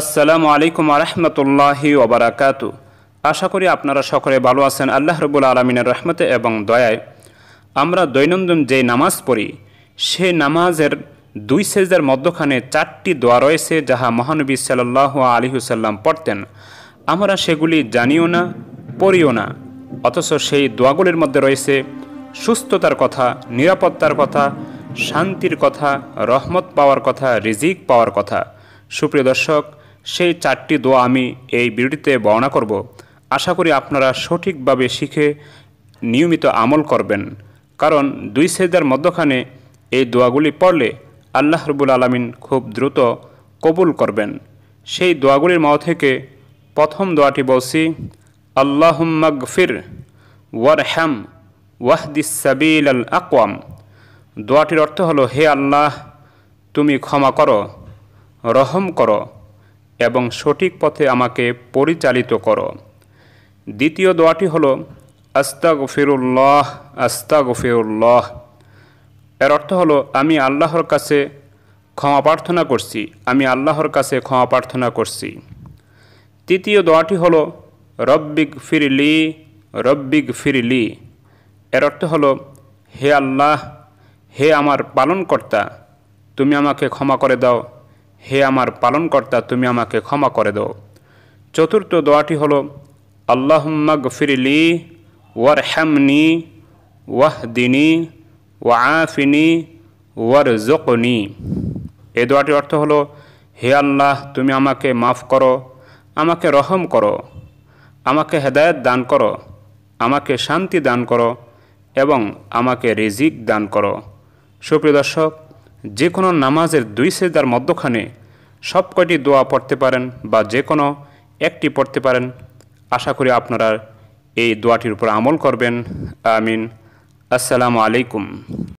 আসসালামু আলাইকুম আরহামতুল্লাহি ওবরাকাত আশা করি আপনারা সকলে ভালো আছেন আল্লাহ রবুল আলমিনের রহমতে এবং দয়ায় আমরা দৈনন্দিন যে নামাজ পড়ি সে নামাজের দুই সেজের মধ্যখানে চারটি দোয়া রয়েছে যাহা মহানবী সাল্লাহ আলিহুসাল্লাম পড়তেন আমরা সেগুলি জানিও না পড়িও না অথচ সেই দোয়াগুলির মধ্যে রয়েছে সুস্থতার কথা নিরাপত্তার কথা শান্তির কথা রহমত পাওয়ার কথা রিজিক পাওয়ার কথা সুপ্রিয় দর্শক সেই চারটি দোয়া আমি এই ভিডিওটিতে বর্ণনা করব আশা করি আপনারা সঠিকভাবে শিখে নিয়মিত আমল করবেন কারণ দুই সেজার মধ্যখানে এই দোয়াগুলি পড়লে আল্লাহ রবুল আলমিন খুব দ্রুত কবুল করবেন সেই দোয়াগুলির মাও থেকে প্রথম দোয়াটি বলছি আল্লাহম্মাগফির ওয়ারহ্যাম ওয়াহদিসাবিল আল আকওয়াম দোয়াটির অর্থ হলো হে আল্লাহ তুমি ক্ষমা করো রহম করো এবং সঠিক পথে আমাকে পরিচালিত করো দ্বিতীয় দোয়াটি হল আস্তা গফিরুল্লাহ আস্তা গফিরুল্লাহ এর অর্থ হলো আমি আল্লাহর কাছে ক্ষমা প্রার্থনা করছি আমি আল্লাহর কাছে ক্ষমা প্রার্থনা করছি তৃতীয় দোয়াটি হল রব্বিক ফিরলি রব্বিক ফিরলি এর অর্থ হলো হে আল্লাহ হে আমার পালনকর্তা তুমি আমাকে ক্ষমা করে দাও হে আমার পালনকর্তা তুমি আমাকে ক্ষমা করে দাও চতুর্থ দোয়াটি হল আল্লাহম্মগ ফিরলি ওয়াহ দিনী ওয়াফিনি ওয়ার জকনি এ দোয়াটির অর্থ হলো হে আল্লাহ তুমি আমাকে মাফ করো আমাকে রহম করো আমাকে হেদায়ত দান করো আমাকে শান্তি দান করো এবং আমাকে রিজিক দান করো সুপ্রিয় দর্শক যে কোনো নামাজের দুই সেজার মধ্যখানে সব কয়টি দোয়া পড়তে পারেন বা যে কোনো একটি পড়তে পারেন আশা করি আপনারা এই দোয়াটির উপর আমল করবেন আমিন আসসালামু আলাইকুম